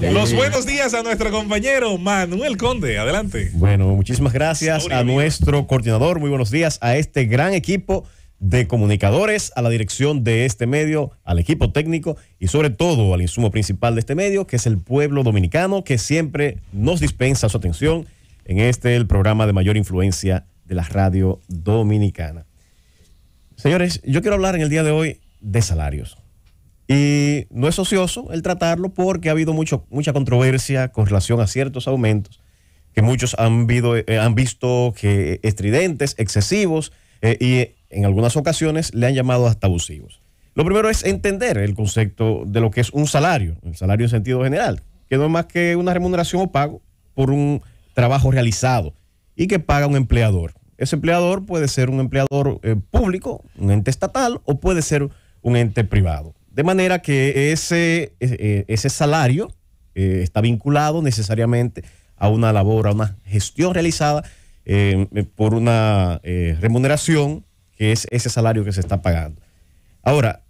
Los buenos días a nuestro compañero Manuel Conde. Adelante. Bueno, muchísimas gracias a nuestro coordinador. Muy buenos días a este gran equipo de comunicadores, a la dirección de este medio, al equipo técnico y sobre todo al insumo principal de este medio, que es el pueblo dominicano, que siempre nos dispensa su atención en este el programa de mayor influencia de la radio dominicana. Señores, yo quiero hablar en el día de hoy de salarios. Y no es ocioso el tratarlo porque ha habido mucho, mucha controversia con relación a ciertos aumentos que muchos han, eh, eh, visto que estridentes, excesivos eh, y en algunas ocasiones le han llamado hasta abusivos. Lo primero es entender el concepto de lo que es un salario, el salario en sentido general, que no es más que una remuneración o pago por un trabajo realizado y que paga un empleador. Ese empleador puede ser un empleador público, un ente estatal o puede ser un ente privado. De manera que ese, e, e, ese salario eh, está vinculado necesariamente a una labor, a una gestión realizada eh, por una eh, remuneración que es ese salario que se está pagando. Ahora,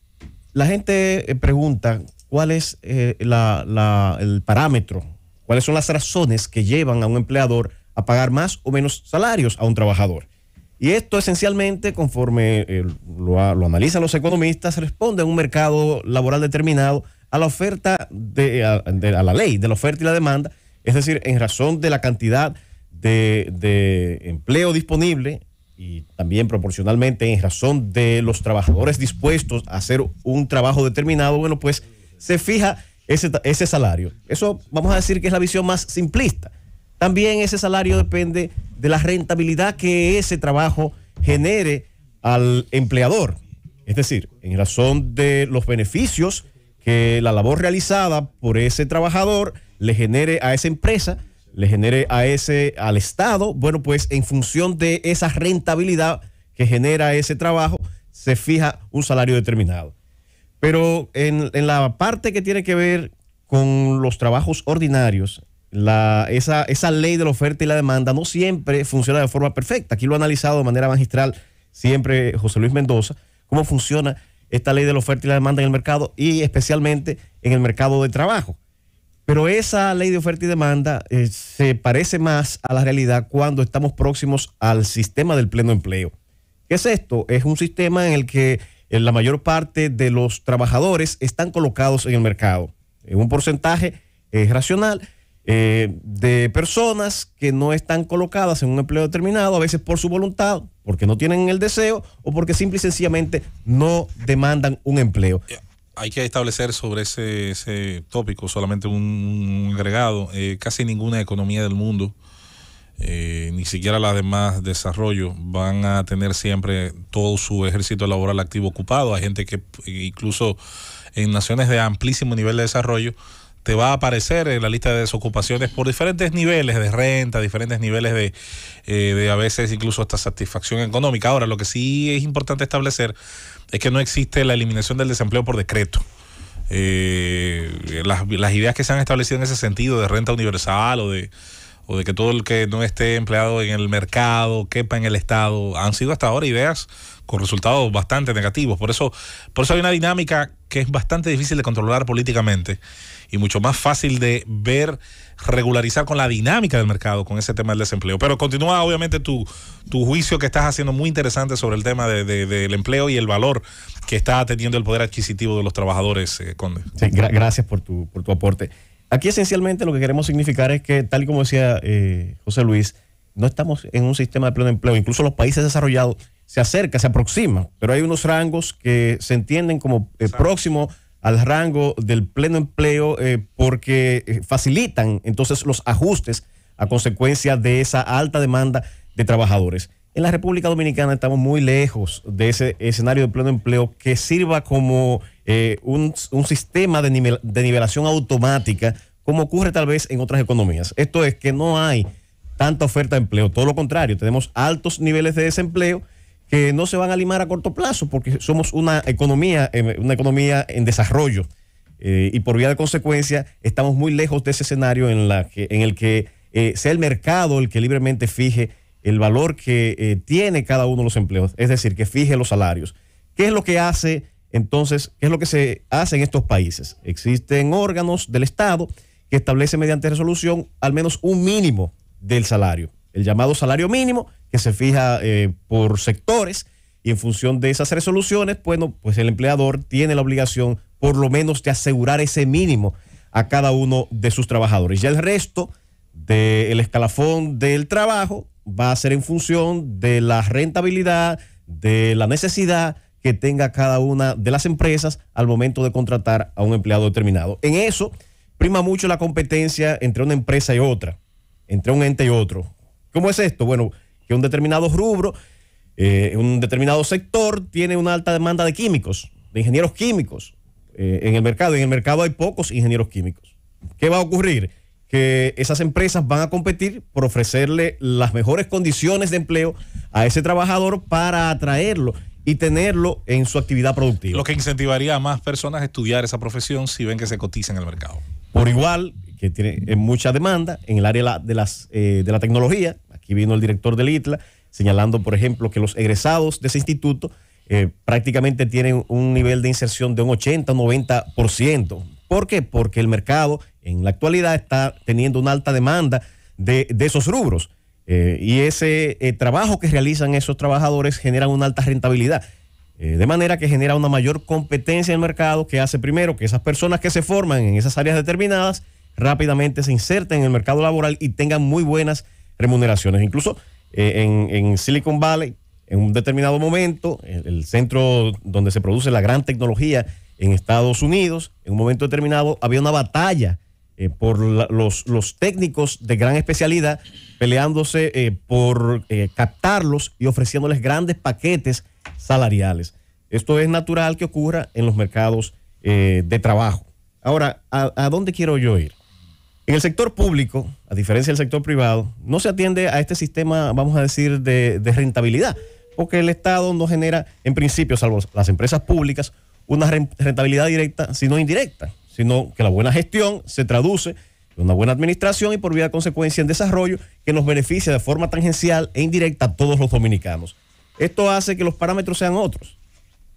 la gente pregunta cuál es el parámetro, cuáles son las razones que llevan a un empleador a pagar más o menos salarios a un trabajador. Y esto esencialmente, conforme eh, lo, analizan los economistas, responde a un mercado laboral determinado a la oferta, de, a, la ley de la oferta y la demanda, es decir, en razón de la cantidad de, empleo disponible y también proporcionalmente en razón de los trabajadores dispuestos a hacer un trabajo determinado, bueno, pues se fija ese, ese salario. Eso vamos a decir que es la visión más simplista. También ese salario depende de la rentabilidad que ese trabajo genere al empleador. Es decir, en razón de los beneficios que la labor realizada por ese trabajador le genere a esa empresa, le genere a ese al Estado, bueno, pues en función de esa rentabilidad que genera ese trabajo, se fija un salario determinado. Pero en, en la parte que tiene que ver con los trabajos ordinarios, esa, ley de la oferta y la demanda no siempre funciona de forma perfecta. Aquí lo ha analizado de manera magistral siempre José Luis Mendoza, cómo funciona esta ley de la oferta y la demanda en el mercado y especialmente en el mercado de trabajo. Pero esa ley de oferta y demanda eh, se parece más a la realidad cuando estamos próximos al sistema del pleno empleo. ¿Qué es esto? Es un sistema en el que eh, la mayor parte de los trabajadores están colocados en el mercado. En un porcentaje es racional eh, de personas que no están colocadas en un empleo determinado, a veces por su voluntad, porque no tienen el deseo o porque simple y sencillamente no demandan un empleo. Eh, hay que establecer sobre ese, tópico solamente un, agregado. Eh, casi ninguna economía del mundo, ni siquiera las demás desarrollo, van a tener siempre todo su ejército laboral activo ocupado. Hay gente que incluso en naciones de amplísimo nivel de desarrollo, te va a aparecer en la lista de desocupaciones por diferentes niveles de renta, diferentes niveles de, eh, de a veces incluso hasta satisfacción económica. Ahora, lo que sí es importante establecer es que no existe la eliminación del desempleo por decreto. Eh, las, las, ideas que se han establecido en ese sentido de renta universal o de, o de que todo el que no esté empleado en el mercado quepa en el Estado han sido hasta ahora ideas con resultados bastante negativos. Por eso, por eso hay una dinámica que es bastante difícil de controlar políticamente y mucho más fácil de ver regularizar con la dinámica del mercado, con ese tema del desempleo. Pero continúa obviamente tu, juicio que estás haciendo muy interesante sobre el tema del empleo y el valor que está teniendo el poder adquisitivo de los trabajadores, eh, Conde. gracias por tu, por tu aporte. Aquí esencialmente lo que queremos significar es que, tal y como decía eh, José Luis, no estamos en un sistema de pleno empleo. Incluso los países desarrollados se acerca, se aproxima, pero hay unos rangos que se entienden como próximos eh, próximo al rango del pleno empleo eh, porque eh, facilitan entonces los ajustes a consecuencia de esa alta demanda de trabajadores. En la República Dominicana estamos muy lejos de ese escenario de pleno empleo que sirva como un, sistema de, de nivelación automática, como ocurre tal vez en otras economías. Esto es que no hay tanta oferta de empleo, todo lo contrario, tenemos altos niveles de desempleo que eh, no se van a limar a corto plazo porque somos una economía, una economía en desarrollo. Eh, y por vía de consecuencia, estamos muy lejos de ese escenario en, la que, en el que eh, sea el mercado el que libremente fije el valor que tiene cada uno de los empleos, es decir, que fije los salarios. ¿Qué es lo que hace entonces, qué es lo que se hace en estos países? Existen órganos del Estado que establecen mediante resolución al menos un mínimo del salario, el llamado salario mínimo, que se fija eh, por sectores y en función de esas resoluciones, bueno, pues el empleador tiene la obligación por lo menos de asegurar ese mínimo a cada uno de sus trabajadores. y el resto del escalafón del trabajo va a ser en función de la rentabilidad, de la necesidad que tenga cada una de las empresas al momento de contratar a un empleado determinado. En eso prima mucho la competencia entre una empresa y otra, entre un ente y otro. ¿Cómo es esto? Bueno, que un determinado rubro, eh, un determinado sector tiene una alta demanda de químicos, de ingenieros químicos eh, en el mercado. en el mercado hay pocos ingenieros químicos. ¿Qué va a ocurrir? Que esas empresas van a competir por ofrecerle las mejores condiciones de empleo a ese trabajador para atraerlo y tenerlo en su actividad productiva. Lo que incentivaría a más personas a estudiar esa profesión si ven que se cotiza en el mercado. Por igual, que tiene eh, mucha demanda en el área de de la tecnología, Aquí vino el director del ITLA señalando, por ejemplo, que los egresados de ese instituto eh, prácticamente tienen un nivel de inserción de un 80-90%. ¿Por qué? Porque el mercado en la actualidad está teniendo una alta demanda de, esos rubros. Eh, y ese eh, trabajo que realizan esos trabajadores genera una alta rentabilidad. de manera que genera una mayor competencia en el mercado que hace primero que esas personas que se forman en esas áreas determinadas rápidamente se inserten en el mercado laboral y tengan muy buenas remuneraciones. Incluso eh, en, Silicon Valley, en un determinado momento, el, centro donde se produce la gran tecnología en Estados Unidos, en un momento determinado había una batalla eh, por los, técnicos de gran especialidad peleándose eh, por captarlos y ofreciéndoles grandes paquetes salariales. Esto es natural que ocurra en los mercados de trabajo. Ahora, ¿a dónde quiero yo ir? En el sector público, a diferencia del sector privado, no se atiende a este sistema, vamos a decir, de, rentabilidad, porque el Estado no genera, en principio, salvo las empresas públicas, una rentabilidad directa, sino indirecta, sino que la buena gestión se traduce en una buena administración y por vía de consecuencia en desarrollo que nos beneficia de forma tangencial e indirecta a todos los dominicanos. Esto hace que los parámetros sean otros.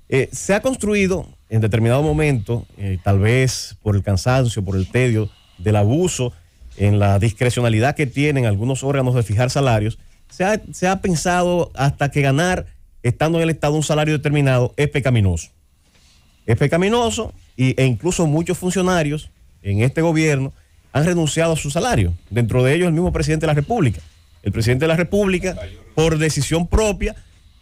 Eh, se ha construido en determinado momento, eh, tal vez por el cansancio, por el tedio, del abuso en la discrecionalidad que tienen algunos órganos de fijar salarios, se ha, se ha pensado hasta que ganar estando en el Estado un salario determinado es pecaminoso. Es pecaminoso y, e incluso muchos funcionarios en este gobierno han renunciado a su salario, dentro de ellos el mismo presidente de la República. El presidente de la República, por decisión propia,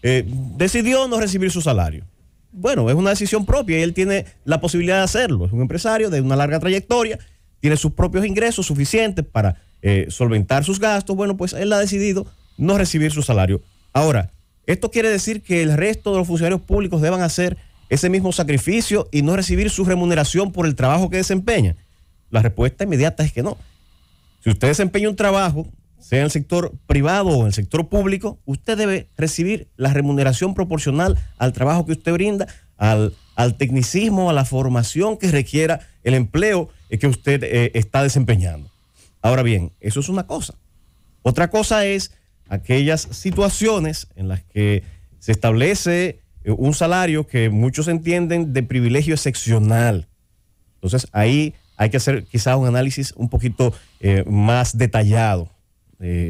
eh, decidió no recibir su salario. Bueno, es una decisión propia y él tiene la posibilidad de hacerlo. Es un empresario de una larga trayectoria tiene sus propios ingresos suficientes para eh, solventar sus gastos, bueno, pues él ha decidido no recibir su salario. Ahora, esto quiere decir que el resto de los funcionarios públicos deban hacer ese mismo sacrificio y no recibir su remuneración por el trabajo que desempeña. La respuesta inmediata es que no. Si usted desempeña un trabajo, sea en el sector privado o en el sector público, usted debe recibir la remuneración proporcional al trabajo que usted brinda, al, al tecnicismo, a la formación que requiera el empleo que usted eh, está desempeñando. Ahora bien, eso es una cosa. Otra cosa es aquellas situaciones en las que se establece eh, un salario que muchos entienden de privilegio excepcional. Entonces ahí hay que hacer quizás un análisis un poquito eh, más detallado.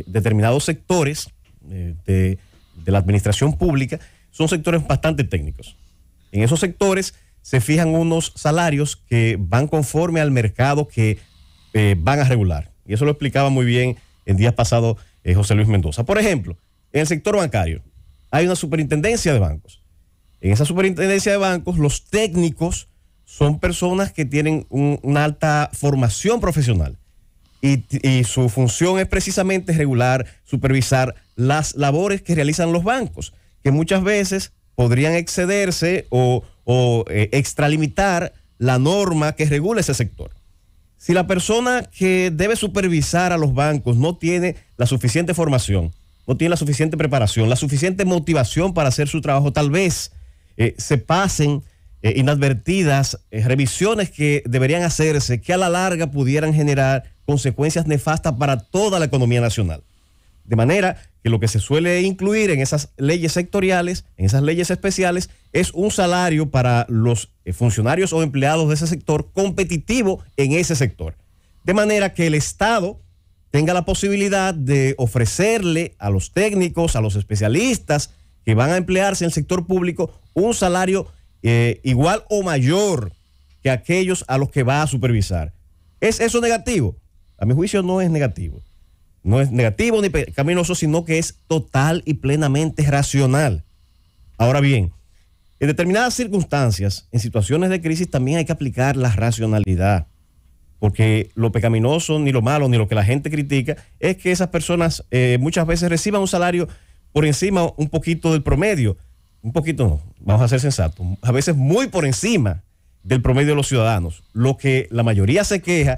determinados sectores de, la administración pública son sectores bastante técnicos. En esos sectores se fijan unos salarios que van conforme al mercado que eh, van a regular. Y eso lo explicaba muy bien el día pasado eh, José Luis Mendoza. Por ejemplo, en el sector bancario hay una superintendencia de bancos. En esa superintendencia de bancos, los técnicos son personas que tienen una alta formación profesional y, su función es precisamente regular, supervisar las labores que realizan los bancos, que muchas veces podrían excederse o, o eh, extralimitar la norma que regula ese sector. Si la persona que debe supervisar a los bancos no tiene la suficiente formación, no tiene la suficiente preparación, la suficiente motivación para hacer su trabajo, tal vez eh, se pasen eh, inadvertidas revisiones que deberían hacerse, que a la larga pudieran generar consecuencias nefastas para toda la economía nacional. De manera que lo que se suele incluir en esas leyes sectoriales, en esas leyes especiales, es un salario para los eh, funcionarios o empleados de ese sector competitivo en ese sector. De manera que el Estado tenga la posibilidad de ofrecerle a los técnicos, a los especialistas que van a emplearse en el sector público, un salario eh, igual o mayor que aquellos a los que va a supervisar. ¿Es eso negativo? A mi juicio no es negativo. No es negativo ni pecaminoso, sino que es total y plenamente racional. Ahora bien, en determinadas circunstancias, en situaciones de crisis, también hay que aplicar la racionalidad. Porque lo pecaminoso, ni lo malo, ni lo que la gente critica, es que esas personas eh, muchas veces reciban un salario por encima un poquito del promedio. Un poquito vamos a ser sensatos. A veces muy por encima del promedio de los ciudadanos. Lo que la mayoría se queja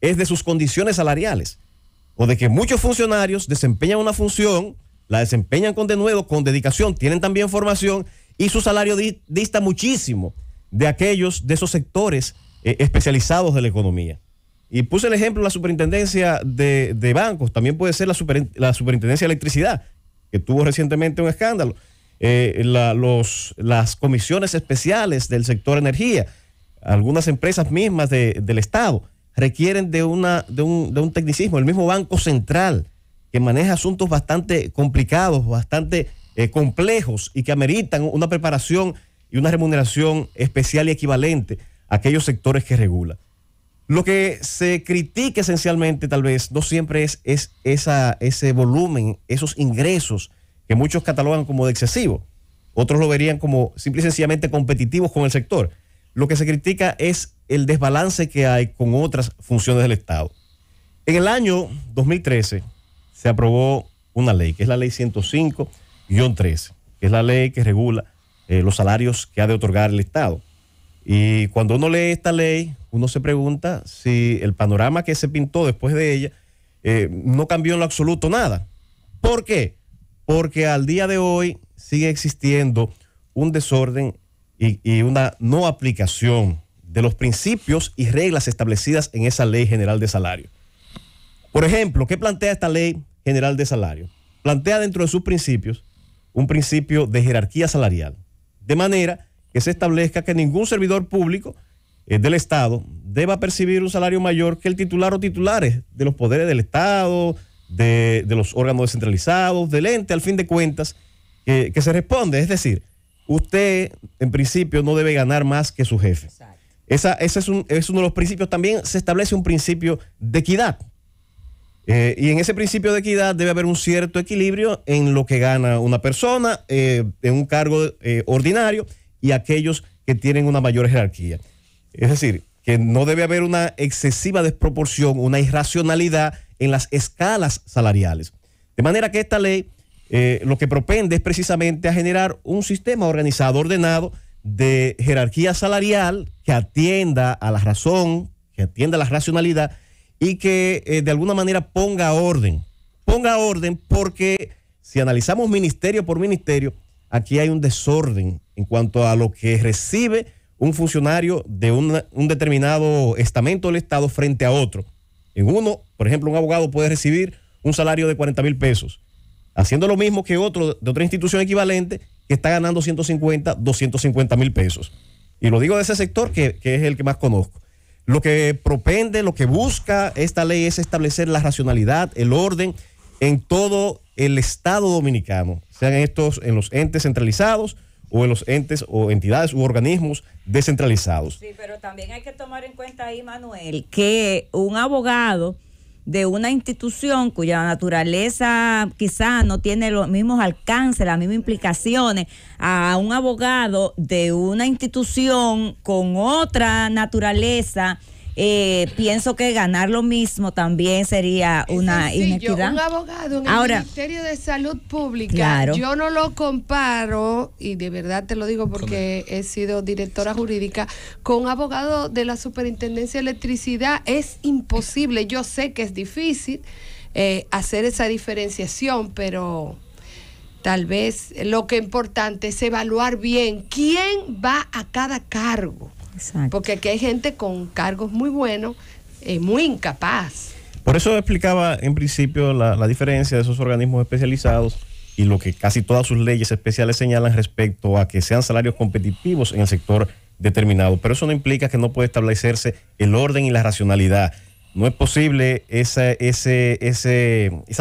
es de sus condiciones salariales o de que muchos funcionarios desempeñan una función, la desempeñan con de nuevo, con dedicación, tienen también formación y su salario dista muchísimo de aquellos de esos sectores eh, especializados de la economía. Y puse el ejemplo la superintendencia de, bancos, también puede ser la, superintendencia de electricidad, que tuvo recientemente un escándalo, eh, las comisiones especiales del sector energía, algunas empresas mismas del Estado requieren de, una, de, un, de un tecnicismo. El mismo Banco Central, que maneja asuntos bastante complicados, bastante eh, complejos y que ameritan una preparación y una remuneración especial y equivalente a aquellos sectores que regula. Lo que se critica esencialmente, tal vez, no siempre es, es esa, ese volumen, esos ingresos que muchos catalogan como de excesivo. Otros lo verían como simple y sencillamente competitivos con el sector. Lo que se critica es el desbalance que hay con otras funciones del Estado. En el año 2013 se aprobó una ley, que es la ley 105-13, que es la ley que regula eh, los salarios que ha de otorgar el Estado. Y cuando uno lee esta ley, uno se pregunta si el panorama que se pintó después de ella eh, no cambió en lo absoluto nada. ¿Por qué? Porque al día de hoy sigue existiendo un desorden y, y una no aplicación de los principios y reglas establecidas en esa ley general de salario. Por ejemplo, ¿qué plantea esta ley general de salario? Plantea dentro de sus principios un principio de jerarquía salarial, de manera que se establezca que ningún servidor público eh, del Estado deba percibir un salario mayor que el titular o titulares de los poderes del Estado, de, los órganos descentralizados, del ente, al fin de cuentas, que se responde. Es decir, usted en principio no debe ganar más que su jefe. Esa, ese es, uno de los principios. También se establece un principio de equidad. Eh, y en ese principio de equidad debe haber un cierto equilibrio en lo que gana una persona eh, en un cargo eh, ordinario y aquellos que tienen una mayor jerarquía. Es decir, que no debe haber una excesiva desproporción, una irracionalidad en las escalas salariales. De manera que esta ley lo que propende es precisamente a generar un sistema organizado, ordenado, de jerarquía salarial que atienda a la razón, que atienda a la racionalidad y que eh, de alguna manera ponga orden. Ponga orden porque si analizamos ministerio por ministerio, aquí hay un desorden en cuanto a lo que recibe un funcionario de un determinado estamento del Estado frente a otro. En uno, por ejemplo, un abogado puede recibir un salario de 40 mil pesos, haciendo lo mismo que otro de otra institución equivalente que está ganando 150, 250 mil pesos. Y lo digo de ese sector que, es el que más conozco. Lo que propende, lo que busca esta ley es establecer la racionalidad, el orden en todo el Estado dominicano, sean estos en los entes centralizados o en los entes o entidades u organismos descentralizados. Sí, pero también hay que tomar en cuenta ahí, Manuel, que un abogado de una institución cuya naturaleza quizás no tiene los mismos alcances, las mismas implicaciones, a un abogado de una institución con otra naturaleza eh, pienso que ganar lo mismo también sería una inequidad. Un abogado en el Ministerio de Salud Pública, yo no lo comparo, y de verdad te lo digo porque he sido directora jurídica, con abogado de la Superintendencia de Electricidad es imposible. Yo sé que es difícil eh, hacer esa diferenciación, pero tal vez lo que es importante es evaluar bien quién va a cada cargo. Porque aquí hay gente con cargos muy buenos, eh, muy incapaz. Por eso explicaba en principio la, diferencia de esos organismos especializados y lo que casi todas sus leyes especiales señalan respecto a que sean salarios competitivos en el sector determinado. Pero eso no implica que no puede establecerse el orden y la racionalidad. No es posible esa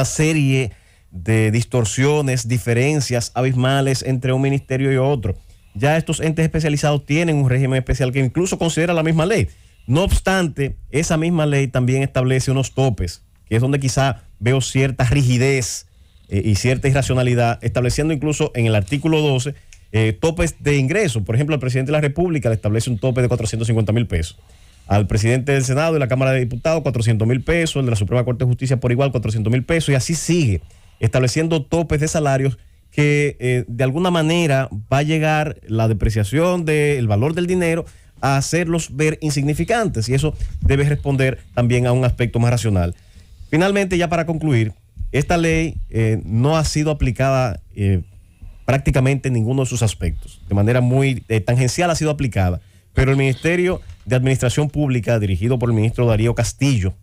serie de distorsiones, diferencias abismales entre un ministerio y otro ya estos entes especializados tienen un régimen especial que incluso considera la misma ley. No obstante, esa misma ley también establece unos topes, que es donde quizá veo cierta rigidez eh, y cierta irracionalidad, estableciendo incluso en el artículo 12 eh, topes de ingresos. Por ejemplo, al presidente de la República le establece un tope de 450 mil pesos. Al presidente del Senado y la Cámara de Diputados, 400 mil pesos. El de la Suprema Corte de Justicia, por igual, 400 mil pesos. Y así sigue, estableciendo topes de salarios que eh, de alguna manera va a llegar la depreciación del valor del dinero a hacerlos ver insignificantes y eso debe responder también a un aspecto más racional. Finalmente, ya para concluir, esta ley eh, no ha sido aplicada eh, prácticamente en ninguno de sus aspectos. De manera muy tangencial ha sido aplicada, pero el Ministerio de Administración Pública, dirigido por el ministro Darío Castillo,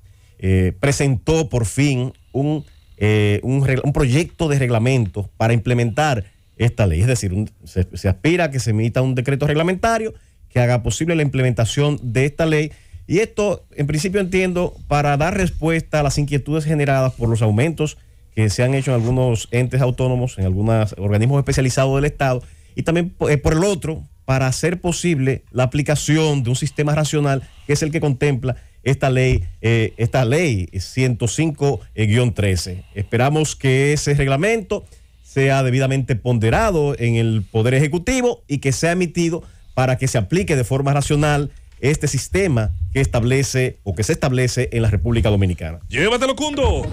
presentó por fin un eh, un, proyecto de reglamento para implementar esta ley. Es decir, se, aspira a que se emita un decreto reglamentario que haga posible la implementación de esta ley. Y esto, en principio, entiendo, para dar respuesta a las inquietudes generadas por los aumentos que se han hecho en algunos entes autónomos, en algunos organismos especializados del Estado, y también eh, por el otro, para hacer posible la aplicación de un sistema racional que es el que contempla esta ley, eh, esta ley 105-13. Eh, Esperamos que ese reglamento sea debidamente ponderado en el Poder Ejecutivo y que sea emitido para que se aplique de forma racional este sistema que establece o que se establece en la República Dominicana. Llévatelo, Cundo.